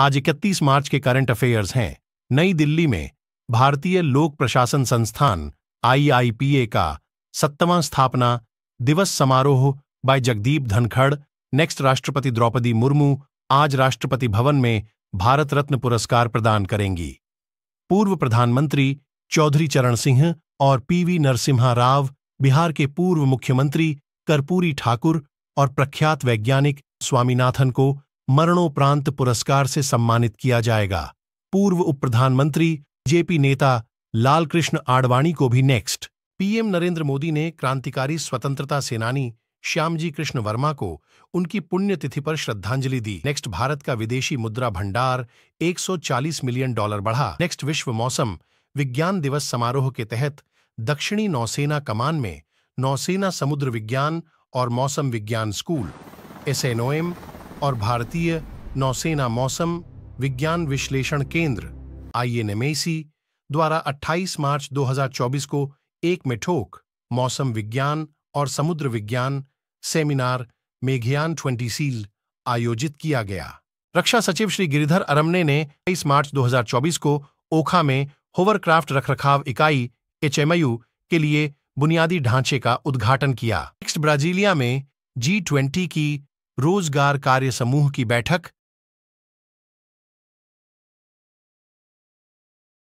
आज 31 मार्च के current affairs हैं नई दिल्ली में भारतीय लोक प्रशासन संस्थान आईआईपीए का सत्तवां स्थापना दिवस समारोह बाय जगदीप धनखड़ नेक्स्ट राष्ट्रपति द्रौपदी मुर्मू आज राष्ट्रपति भवन में भारत रत्न पुरस्कार प्रदान करेंगी पूर्व प्रधानमंत्री चौधरी चरण सिंह और पीवी नरसिम्हा राव बिहार के पूर्व मुख्यमंत्री कर्पूरी ठाकुर और प्रख्यात वैज्ञानिक स्वामीनाथन को मरणोपरांत पुरस्कार से सम्मानित किया जाएगा पूर्व उप प्रधानमंत्री जेपी नेता लालकृष्ण आडवाणी को भी नेक्स्ट पीएम नरेंद्र मोदी ने क्रांतिकारी स्वतंत्रता सेनानी श्यामजी कृष्ण वर्मा को उनकी पुण्यतिथि पर श्रद्धांजलि दी नेक्स्ट भारत का विदेशी मुद्रा भंडार 140 मिलियन डॉलर बढ़ा नेक्स्ट विश्व मौसम विज्ञान दिवस समारोह के तहत दक्षिणी नौसेना कमान में नौसेना समुद्र विज्ञान और मौसम विज्ञान स्कूल एसएनओएम और भारतीय नौसेना मौसम विज्ञान विश्लेषण केंद्र आई द्वारा 28 मार्च 2024 को एक मिठोक मौसम विज्ञान और समुद्र विज्ञान सेमिनार मेघयान ट्वेंटी सील आयोजित किया गया रक्षा सचिव श्री गिरिधर अरमने ने तेईस मार्च 2024 को ओखा में होवरक्राफ्ट रखरखाव इकाई एचएमयू के लिए बुनियादी ढांचे का उद्घाटन किया नेक्स्ट ब्राजीलिया में जी की रोजगार कार्य समूह की बैठक